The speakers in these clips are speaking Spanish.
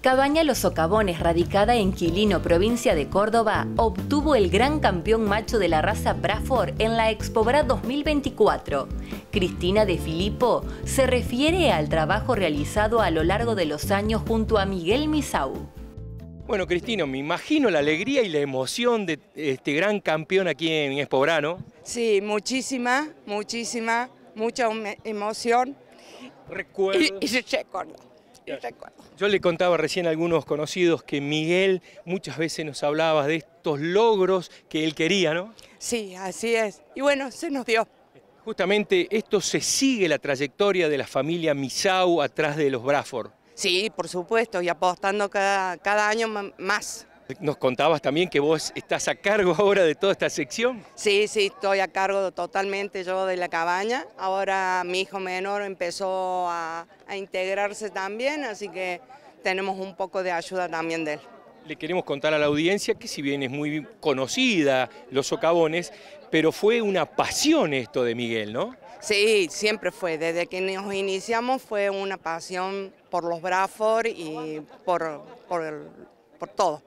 Cabaña Los Socavones, radicada en Quilino, provincia de Córdoba, obtuvo el gran campeón macho de la raza Braford en la Expobra 2024. Cristina de Filippo se refiere al trabajo realizado a lo largo de los años junto a Miguel Misau. Bueno, Cristina, me imagino la alegría y la emoción de este gran campeón aquí en Expobra, ¿no? Sí, muchísima, muchísima, mucha emoción. Recuerdo. Y, yo le contaba recién a algunos conocidos que Miguel muchas veces nos hablaba de estos logros que él quería, ¿no? Sí, así es. Y bueno, se nos dio. Justamente esto se sigue la trayectoria de la familia Misau atrás de los Braford. Sí, por supuesto, y apostando cada año más. Nos contabas también que vos estás a cargo ahora de toda esta sección. Sí, sí, estoy a cargo totalmente yo de la cabaña. Ahora mi hijo menor empezó a, integrarse también, así que tenemos un poco de ayuda también de él. Le queremos contar a la audiencia que si bien es muy conocida los socavones, pero fue una pasión esto de Miguel, ¿no? Sí, siempre fue. Desde que nos iniciamos fue una pasión por los Braford y por, por todo.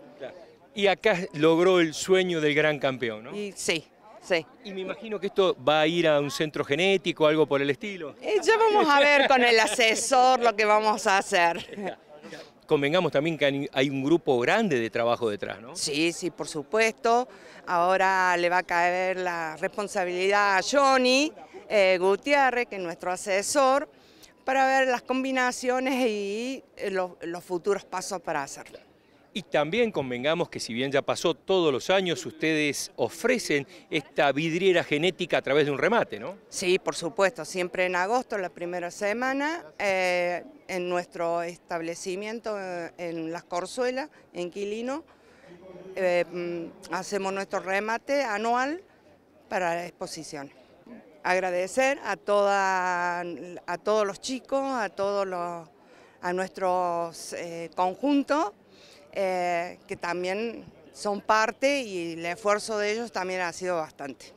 Y acá logró el sueño del gran campeón, ¿no? sí, sí. Y me imagino que esto va a ir a un centro genético, algo por el estilo. Eh, ya vamos a ver con el asesor lo que vamos a hacer. Convengamos también que hay un grupo grande de trabajo detrás, ¿no? Sí, sí, por supuesto. Ahora le va a caer la responsabilidad a Johnny eh, Gutiérrez, que es nuestro asesor, para ver las combinaciones y eh, los futuros pasos para hacerlo. Y también convengamos que si bien ya pasó todos los años, ustedes ofrecen esta vidriera genética a través de un remate, ¿no? Sí, por supuesto, siempre en agosto, la primera semana, eh, en nuestro establecimiento eh, en Las Corzuelas, en Quilino, eh, hacemos nuestro remate anual para la exposición. Agradecer a, toda, a todos los chicos, a todos los a nuestros conjuntos eh, que también son parte y el esfuerzo de ellos también ha sido bastante.